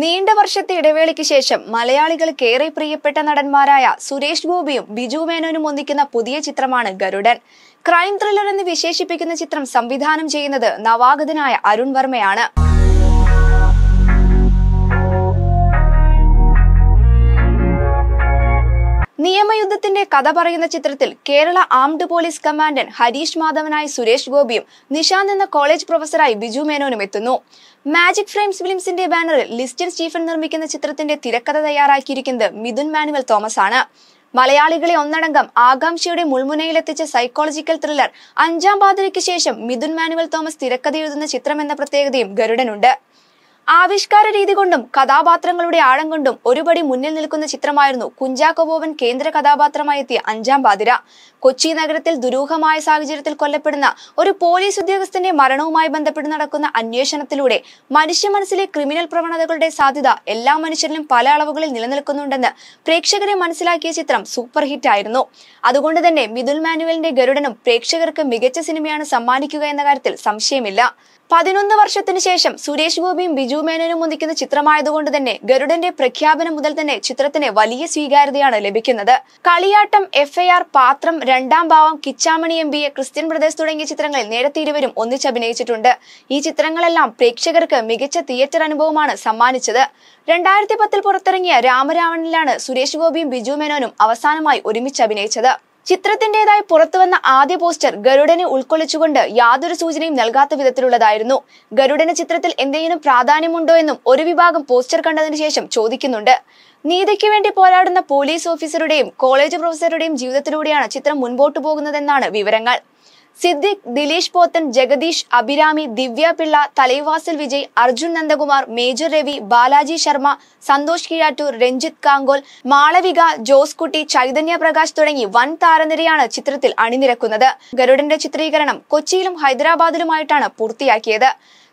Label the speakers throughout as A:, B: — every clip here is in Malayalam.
A: നീണ്ട വർഷത്തെ ഇടവേളയ്ക്ക് ശേഷം മലയാളികൾക്ക് ഏറെ പ്രിയപ്പെട്ട നടന്മാരായ സുരേഷ് ഗോപിയും ബിജു മേനോനും ഒന്നിക്കുന്ന പുതിയ ചിത്രമാണ് ഗരുഡൻ ക്രൈം ത്രില്ലർ എന്ന് വിശേഷിപ്പിക്കുന്ന ചിത്രം സംവിധാനം ചെയ്യുന്നത് നവാഗതനായ അരുൺ വർമ്മയാണ് നിയമയുദ്ധത്തിന്റെ കഥ പറയുന്ന ചിത്രത്തിൽ Kerala armed police commandant Harish മാധവനായി സുരേഷ് ഗോപിയും നിഷാന്ത് എന്ന കോളേജ് പ്രൊഫസറായി ബിജു മേനോനും എത്തുന്നു മാജിക് ഫ്രെയിംസ് ഫിലിംസിന്റെ ബാനറിൽ ലിസ്റ്റിൻ സ്റ്റീഫൻ നിർമ്മിക്കുന്ന ചിത്രത്തിന്റെ തിരക്കഥ തയ്യാറാക്കിയിരിക്കുന്നത് മിഥുൻ മാനുവൽ തോമസ് ആണ് മലയാളികളെ ഒന്നടങ്കം ആകാംക്ഷയുടെ മുൾമുനയിലെത്തിച്ച സൈക്കോളജിക്കൽ ത്രില്ലർ അഞ്ചാം പാതിരയ്ക്ക് ശേഷം മിഥുൻ മാനുവൽ തോമസ് തിരക്കഥ എഴുതുന്ന ചിത്രം എന്ന പ്രത്യേകതയും ഗരുഡനുണ്ട് ആവിഷ്കാര രീതി കൊണ്ടും കഥാപാത്രങ്ങളുടെ ആഴം കൊണ്ടും ഒരുപടി മുന്നിൽ നിൽക്കുന്ന ചിത്രമായിരുന്നു കുഞ്ചാക്കോ ബോബൻ കേന്ദ്ര കഥാപാത്രമായി എത്തിയ അഞ്ചാം പാതിര കൊച്ചി നഗരത്തിൽ ദുരൂഹമായ സാഹചര്യത്തിൽ കൊല്ലപ്പെടുന്ന ഒരു പോലീസ് ഉദ്യോഗസ്ഥന്റെ മരണവുമായി ബന്ധപ്പെട്ട് നടക്കുന്ന അന്വേഷണത്തിലൂടെ മനുഷ്യ മനസ്സിലെ ക്രിമിനൽ പ്രവണതകളുടെ സാധ്യത എല്ലാ മനുഷ്യരിലും പല അളവുകളിൽ നിലനിൽക്കുന്നുണ്ടെന്ന് പ്രേക്ഷകരെ മനസ്സിലാക്കിയ ചിത്രം സൂപ്പർ ഹിറ്റ് ആയിരുന്നു അതുകൊണ്ട് തന്നെ മിഥുൽ മാനുവലിന്റെ ഗരുഡനും പ്രേക്ഷകർക്ക് മികച്ച സിനിമയാണ് സമ്മാനിക്കുക എന്ന കാര്യത്തിൽ സംശയമില്ല പതിനൊന്ന് വർഷത്തിന് ശേഷം സുരേഷ് ഗോപിയും ബിജു മേനോനും ഒന്നിക്കുന്ന ചിത്രമായതുകൊണ്ട് തന്നെ ഗരുഡന്റെ പ്രഖ്യാപനം മുതൽ തന്നെ ചിത്രത്തിന് വലിയ സ്വീകാര്യതയാണ് ലഭിക്കുന്നത് കളിയാട്ടം എഫ് ആർ പാത്രം രണ്ടാം ഭാവം Kichamani M B A Christian Brothers തുടങ്ങിയ ചിത്രങ്ങളിൽ നേരത്തെ ഇരുവരും ഒന്നിച്ചഭിനയിച്ചിട്ടുണ്ട് ഈ ചിത്രങ്ങളെല്ലാം പ്രേക്ഷകർക്ക് മികച്ച തിയേറ്റർ അനുഭവമാണ് സമ്മാനിച്ചത് രണ്ടായിരത്തി പത്തിൽ പുറത്തിറങ്ങിയ രാമരാവണിലാണ് സുരേഷ് ഗോപിയും ബിജു മേനോനും അവസാനമായി ഒരുമിച്ച് അഭിനയിച്ചത് ചിത്രത്തിന്റേതായി പുറത്തുവന്ന ആദ്യ പോസ്റ്റർ ഗരുഡനെ ഉൾക്കൊള്ളിച്ചുകൊണ്ട് യാതൊരു സൂചനയും നൽകാത്ത വിധത്തിലുള്ളതായിരുന്നു ഗരുഡന ചിത്രത്തിൽ എന്തെങ്കിലും പ്രാധാന്യമുണ്ടോ എന്നും ഒരു വിഭാഗം പോസ്റ്റർ കണ്ടതിനു ശേഷം ചോദിക്കുന്നുണ്ട് നീതിക്ക് വേണ്ടി പോരാടുന്ന പോലീസ് ഓഫീസറുടെയും കോളേജ് പ്രൊഫസറുടെയും ജീവിതത്തിലൂടെയാണ് ചിത്രം മുൻപോട്ടു പോകുന്നതെന്നാണ് വിവരങ്ങൾ സിദ്ദിഖ് ദിലീഷ് പോത്തൻ ജഗദീഷ് അഭിരാമി ദിവ്യ പിള്ള തലൈവാസിൽ വിജയ് അർജുൻ നന്ദകുമാർ മേജർ രവി ബാലാജി ശർമ്മ സന്തോഷ് കീഴാറ്റൂർ രഞ്ജിത്ത് കാങ്കോൽ മാളവിക ജോസ് കുട്ടി ചൈതന്യ പ്രകാശ് തുടങ്ങി വൻ താരനിരയാണ് ചിത്രത്തിൽ അണിനിരക്കുന്നത് ഗരുഡന്റെ ചിത്രീകരണം കൊച്ചിയിലും ഹൈദരാബാദിലുമായിട്ടാണ് പൂർത്തിയാക്കിയത്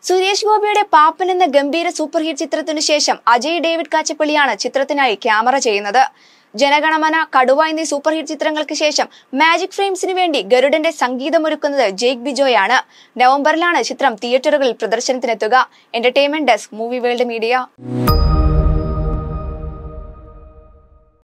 A: സുരേഷ് ഗോപിയുടെ പാപ്പൻ എന്ന ഗംഭീര സൂപ്പർ ഹിറ്റ് ചിത്രത്തിനു ശേഷം അജയ് ഡേവിഡ് കാച്ചപ്പള്ളിയാണ് ചിത്രത്തിനായി ക്യാമറ ചെയ്യുന്നത് ജനഗണമന കടുവ എന്നീ സൂപ്പർ ഹിറ്റ് ചിത്രങ്ങൾക്ക് ശേഷം മാജിക് ഫ്രെയിംസിന് വേണ്ടി ഗരുഡന്റെ സംഗീതമൊരുക്കുന്നത് ജെയ്ക് ബിജോയാണ് നവംബറിലാണ് ചിത്രം തിയേറ്ററുകളിൽ പ്രദർശനത്തിനെത്തുക entertainment desk movie world media